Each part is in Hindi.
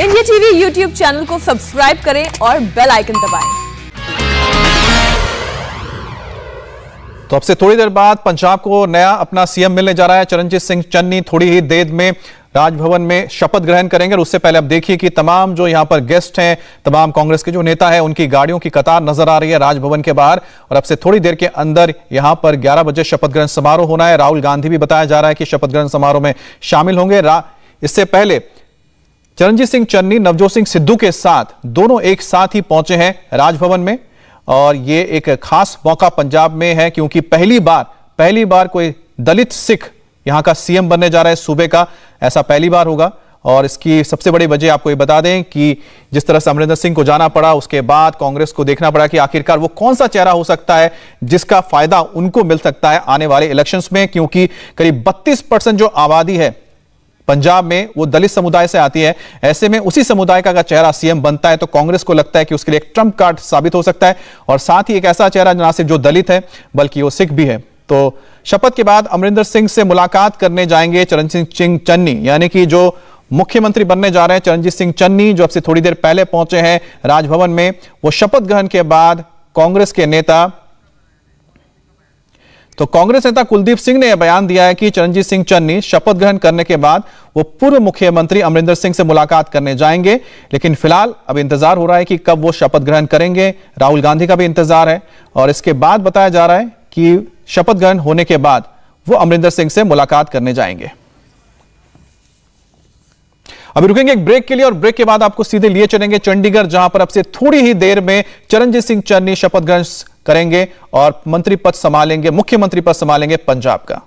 इंडिया टीवी यूट्यूब चैनल को सब्सक्राइब करें और बेल आइकन दबाएं। तो अब से थोड़ी देर बाद पंजाब को नया अपना सीएम मिलने जा रहा है चरणजीत सिंह चन्नी थोड़ी ही देर में राजभवन में शपथ ग्रहण करेंगे और उससे पहले आप देखिए कि तमाम जो यहां पर गेस्ट हैं तमाम कांग्रेस के जो नेता हैं उनकी गाड़ियों की कतार नजर आ रही है राजभवन के बाहर और अब से थोड़ी देर के अंदर यहां पर 11 बजे शपथ ग्रहण समारोह होना है राहुल गांधी भी बताया जा रहा है कि शपथ ग्रहण समारोह में शामिल होंगे इससे पहले चरणजीत सिंह चन्नी नवजोत सिंह सिद्धू के साथ दोनों एक साथ ही पहुंचे हैं राजभवन में और ये एक खास मौका पंजाब में है क्योंकि पहली बार पहली बार कोई दलित सिख यहां का सीएम बनने जा रहा है सूबे का ऐसा पहली बार होगा और इसकी सबसे बड़ी वजह आपको ये बता दें कि जिस तरह से अमरिंदर सिंह को जाना पड़ा उसके बाद कांग्रेस को देखना पड़ा कि आखिरकार वो कौन सा चेहरा हो सकता है जिसका फायदा उनको मिल सकता है आने वाले इलेक्शंस में क्योंकि करीब 32 परसेंट जो आबादी है पंजाब में वो दलित समुदाय से आती है ऐसे में उसी समुदाय का अगर चेहरा सीएम बनता है तो कांग्रेस को लगता है कि उसके लिए एक ट्रंप कार्ड साबित हो सकता है और साथ ही एक ऐसा चेहरा ना सिर्फ जो दलित है बल्कि वो सिख भी है तो शपथ के बाद अमरिंदर सिंह से मुलाकात करने जाएंगे चरण सिंह चन्नी यानी कि जो मुख्यमंत्री बनने जा रहे हैं चरणजीत सिंह चन्नी जो अब से थोड़ी देर पहले पहुंचे हैं राजभवन में वो शपथ ग्रहण के बाद कांग्रेस के नेता तो कांग्रेस नेता कुलदीप सिंह ने यह बयान दिया है कि चरणजीत सिंह चन्नी शपथ ग्रहण करने के बाद वो पूर्व मुख्यमंत्री अमरिंदर सिंह से मुलाकात करने जाएंगे लेकिन फिलहाल अब इंतजार हो रहा है कि कब वो शपथ ग्रहण करेंगे राहुल गांधी का भी इंतजार है और इसके बाद बताया जा रहा है कि शपथ ग्रहण होने के बाद वो अमरिंदर सिंह से मुलाकात करने जाएंगे अभी रुकेंगे एक ब्रेक के लिए और ब्रेक के बाद आपको सीधे लिए चलेंगे चंडीगढ़ जहां पर अब से थोड़ी ही देर में चरणजीत सिंह चन्नी शपथ ग्रहण करेंगे और मंत्री पद संभालेंगे मुख्यमंत्री पद संभालेंगे पंजाब का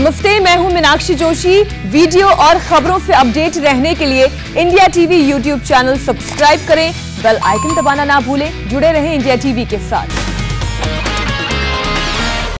नमस्ते मैं हूं मीनाक्षी जोशी वीडियो और खबरों से अपडेट रहने के लिए India TV YouTube channel subscribe करें बेल आइकन दबाना ना भूलें जुड़े रहें इंडिया टीवी के साथ